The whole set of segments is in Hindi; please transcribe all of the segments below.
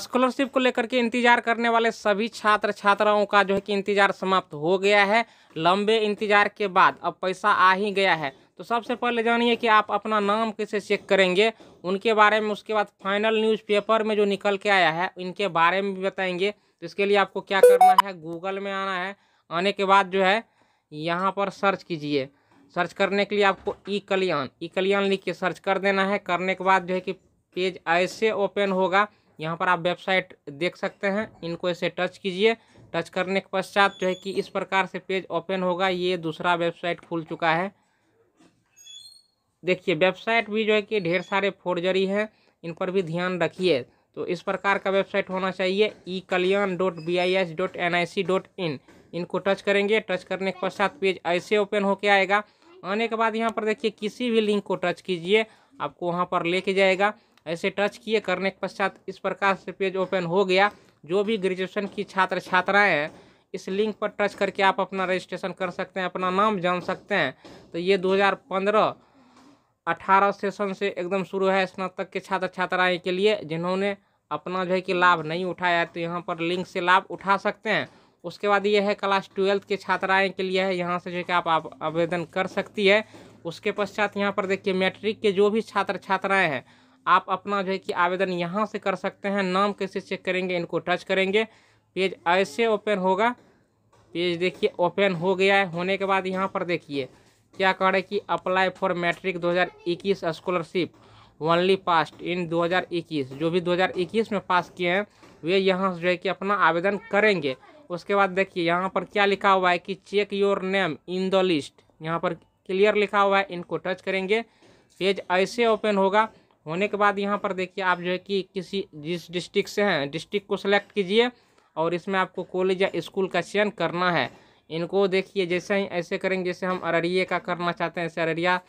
स्कॉलरशिप को लेकर के इंतजार करने वाले सभी छात्र छात्राओं का जो है कि इंतजार समाप्त हो गया है लंबे इंतजार के बाद अब पैसा आ ही गया है तो सबसे पहले जानिए कि आप अपना नाम कैसे चेक करेंगे उनके बारे में उसके बाद फाइनल न्यूज़पेपर में जो निकल के आया है इनके बारे में भी बताएंगे तो इसके लिए आपको क्या करना है गूगल में आना है आने के बाद जो है यहाँ पर सर्च कीजिए सर्च करने के लिए आपको ई कल्याण ई कल्याण लिख के सर्च कर देना है करने के बाद जो है कि पेज ऐसे ओपन होगा यहाँ पर आप वेबसाइट देख सकते हैं इनको ऐसे टच कीजिए टच करने के पश्चात जो है कि इस प्रकार से पेज ओपन होगा ये दूसरा वेबसाइट खुल चुका है देखिए वेबसाइट भी जो है कि ढेर सारे फोर्जरी हैं इन पर भी ध्यान रखिए तो इस प्रकार का वेबसाइट होना चाहिए e Kalyan dot B I S dot N I C dot in इनको टच करेंगे टच करने के पश्चात पेज ऐसे ओपन होके आएगा आने के बाद यहाँ पर देखिए किसी भी लिंक को टच कीजिए आपको वहाँ पर लेके जाएगा ऐसे टच किए करने के पश्चात इस प्रकार से पेज ओपन हो गया जो भी ग्रेजुएशन की छात्र छात्राएँ हैं इस लिंक पर टच करके आप अपना रजिस्ट्रेशन कर सकते हैं अपना नाम जान सकते हैं तो ये 2015 18 सेशन से एकदम शुरू है स्नातक के छात्र छात्राएं के लिए जिन्होंने अपना जो है कि लाभ नहीं उठाया तो यहाँ पर लिंक से लाभ उठा सकते हैं उसके बाद ये है क्लास ट्वेल्थ के छात्राएँ के लिए है यहाँ से जो है कि आप आवेदन कर सकती है उसके पश्चात यहाँ पर देखिए मैट्रिक के जो भी छात्र छात्राएँ हैं आप अपना जो है कि आवेदन यहाँ से कर सकते हैं नाम कैसे चेक करेंगे इनको टच करेंगे पेज ऐसे ओपन होगा पेज देखिए ओपन हो गया है होने के बाद यहाँ पर देखिए क्या कह रहे कि apply for matric 2021 scholarship only passed in 2021 जो भी 2021 में पास किए हैं वे यहाँ जो है कि अपना आवेदन करेंगे उसके बाद देखिए यहाँ पर क्या लिखा हुआ है कि check your name in the list यहाँ पर क्लियर लिखा हुआ है इनको टच करेंगे पेज ऐसे ओपन होगा होने के बाद यहाँ पर देखिए आप जो है कि किसी जिस डिस्ट्रिक्ट से हैं डिस्ट्रिक्ट को सिलेक्ट कीजिए और इसमें आपको कॉलेज या स्कूल का चयन करना है इनको देखिए जैसे ही ऐसे करेंगे जैसे हम अररिए का करना चाहते हैं ऐसे अररिया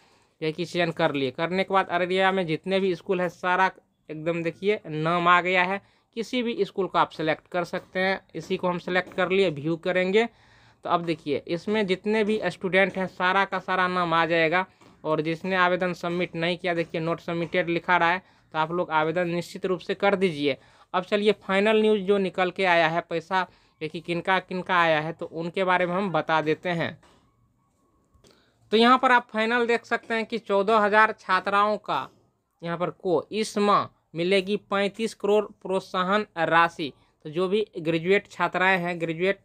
जो कि चयन कर लिए करने के बाद अररिया में जितने भी स्कूल है सारा एकदम देखिए नाम आ गया है किसी भी स्कूल को आप सेलेक्ट कर सकते हैं इसी को हम सेलेक्ट कर लिए व्यू करेंगे तो अब देखिए इसमें जितने भी स्टूडेंट हैं सारा का सारा नाम आ जाएगा और जिसने आवेदन सबमिट नहीं किया देखिए नोट सबमिटेड लिखा रहा है तो आप लोग आवेदन निश्चित रूप से कर दीजिए अब चलिए फाइनल न्यूज़ जो निकल के आया है पैसा देखिए किनका किनका आया है तो उनके बारे में हम बता देते हैं तो यहाँ पर आप फाइनल देख सकते हैं कि चौदह हज़ार छात्राओं का यहाँ पर को इस माह मिलेगी पैंतीस करोड़ प्रोत्साहन राशि तो जो भी ग्रेजुएट छात्राएं हैं ग्रेजुएट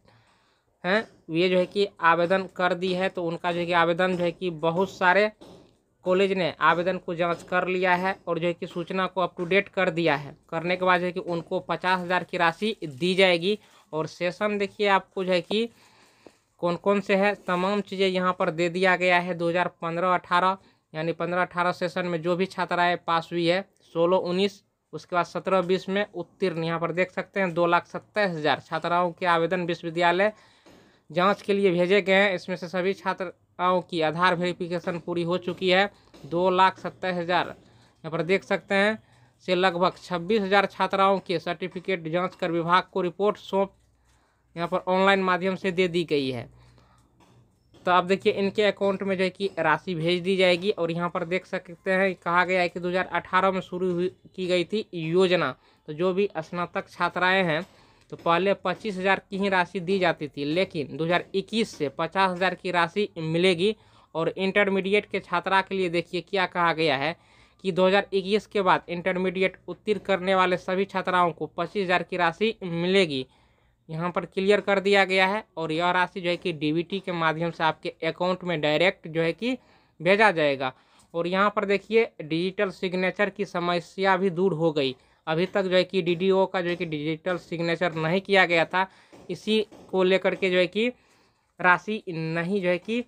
हैं ये जो है कि आवेदन कर दी है तो उनका जो है कि आवेदन जो है कि बहुत सारे कॉलेज ने आवेदन को जांच कर लिया है और जो है कि सूचना को अप टू डेट कर दिया है करने के बाद जो है कि उनको पचास हज़ार की राशि दी जाएगी और सेशन देखिए आपको जो है कि कौन कौन से है तमाम चीज़ें यहाँ पर दे दिया गया है दो हज़ार पंद्रह अठारह यानी पंद्रह अठारह सेशन में जो भी छात्राएँ पास हुई है सोलह उन्नीस उसके बाद सत्रह बीस में उत्तीर्ण यहाँ पर देख सकते हैं दो लाख सत्ताईस हज़ार छात्राओं के आवेदन विश्वविद्यालय जांच के लिए भेजे गए हैं इसमें से सभी छात्राओं की आधार वेरिफिकेशन पूरी हो चुकी है दो लाख सत्ताईस हज़ार यहाँ पर देख सकते हैं से लगभग छब्बीस हज़ार छात्राओं के सर्टिफिकेट जांच कर विभाग को रिपोर्ट सौंप यहाँ पर ऑनलाइन माध्यम से दे दी गई है तो अब देखिए इनके अकाउंट में जो है कि राशि भेज दी जाएगी और यहाँ पर देख सकते हैं कहा गया है कि 2018 में शुरू की गई थी योजना तो जो भी स्नातक छात्राएं हैं तो पहले पच्चीस हज़ार की ही राशि दी जाती थी लेकिन 2021 से पचास हज़ार की राशि मिलेगी और इंटरमीडिएट के छात्रा के लिए देखिए क्या कहा गया है कि 2021 के बाद इंटरमीडिएट उत्तीर्ण करने वाले सभी छात्राओं को पच्चीस हज़ार की राशि मिलेगी यहाँ पर क्लियर कर दिया गया है और यह राशि जो है कि डी के माध्यम से आपके अकाउंट में डायरेक्ट जो है कि भेजा जाएगा और यहाँ पर देखिए डिजिटल सिग्नेचर की समस्या भी दूर हो गई अभी तक जो है कि डी का जो है कि डिजिटल सिग्नेचर नहीं किया गया था इसी को लेकर के जो है कि राशि नहीं जो है कि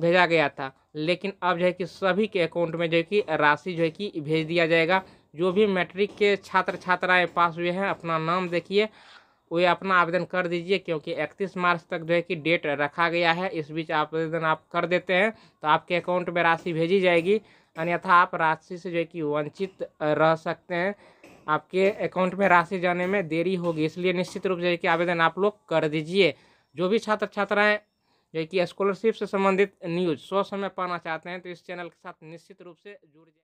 भेजा गया था लेकिन अब जो है कि सभी के अकाउंट में जो है कि राशि जो है कि भेज दिया जाएगा जो भी मैट्रिक के छात्र छात्राएं पास हुए हैं अपना नाम देखिए वे अपना आवेदन कर दीजिए क्योंकि 31 मार्च तक जो है कि डेट रखा गया है इस बीच आवेदन आप कर देते हैं तो आपके अकाउंट में राशि भेजी जाएगी अन्यथा आप राशि से जो है कि वंचित रह सकते हैं आपके अकाउंट में राशि जाने में देरी होगी इसलिए निश्चित रूप से कि आवेदन आप लोग कर दीजिए जो भी छात्र छात्राएँ जो कि स्कॉलरशिप से संबंधित न्यूज सौ समय पाना चाहते हैं तो इस चैनल के साथ निश्चित रूप से जुड़ जाए